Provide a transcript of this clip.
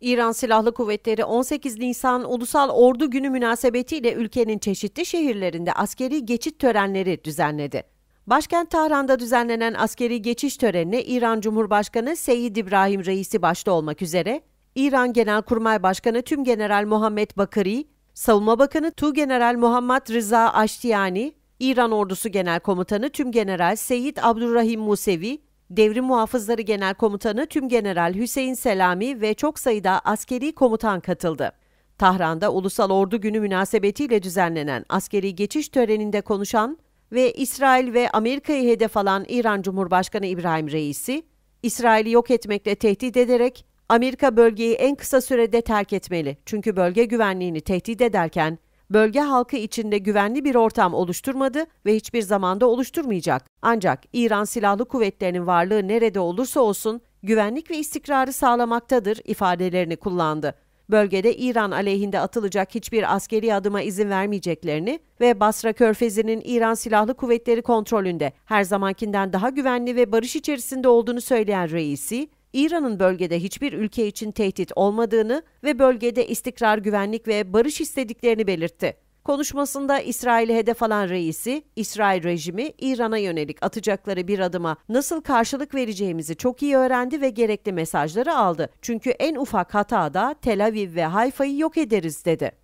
İran Silahlı Kuvvetleri 18 Nisan Ulusal Ordu Günü münasebetiyle ülkenin çeşitli şehirlerinde askeri geçit törenleri düzenledi. Başkent Tahran'da düzenlenen askeri geçiş törenine İran Cumhurbaşkanı Seyyid İbrahim Reisi başta olmak üzere İran Genelkurmay Başkanı Tüm General Muhammed Bakri, Savunma Bakanı Tu General Muhammed Rıza Aştiyani, İran Ordusu Genel Komutanı Tüm General Seyyid Abdurrahim Musevi, Devrim Muhafızları Genel Komutanı Tümgeneral Hüseyin Selami ve çok sayıda askeri komutan katıldı. Tahran'da Ulusal Ordu Günü münasebetiyle düzenlenen askeri geçiş töreninde konuşan ve İsrail ve Amerika'yı hedef alan İran Cumhurbaşkanı İbrahim Reisi, İsrail'i yok etmekle tehdit ederek Amerika bölgeyi en kısa sürede terk etmeli çünkü bölge güvenliğini tehdit ederken bölge halkı içinde güvenli bir ortam oluşturmadı ve hiçbir zamanda oluşturmayacak. Ancak İran Silahlı Kuvvetleri'nin varlığı nerede olursa olsun güvenlik ve istikrarı sağlamaktadır ifadelerini kullandı. Bölgede İran aleyhinde atılacak hiçbir askeri adıma izin vermeyeceklerini ve Basra Körfezi'nin İran Silahlı Kuvvetleri kontrolünde her zamankinden daha güvenli ve barış içerisinde olduğunu söyleyen reisi, İran'ın bölgede hiçbir ülke için tehdit olmadığını ve bölgede istikrar, güvenlik ve barış istediklerini belirtti. Konuşmasında İsrail'i hedef alan reisi, İsrail rejimi İran'a yönelik atacakları bir adıma nasıl karşılık vereceğimizi çok iyi öğrendi ve gerekli mesajları aldı. Çünkü en ufak hatada Tel Aviv ve Hayfa'yı yok ederiz dedi.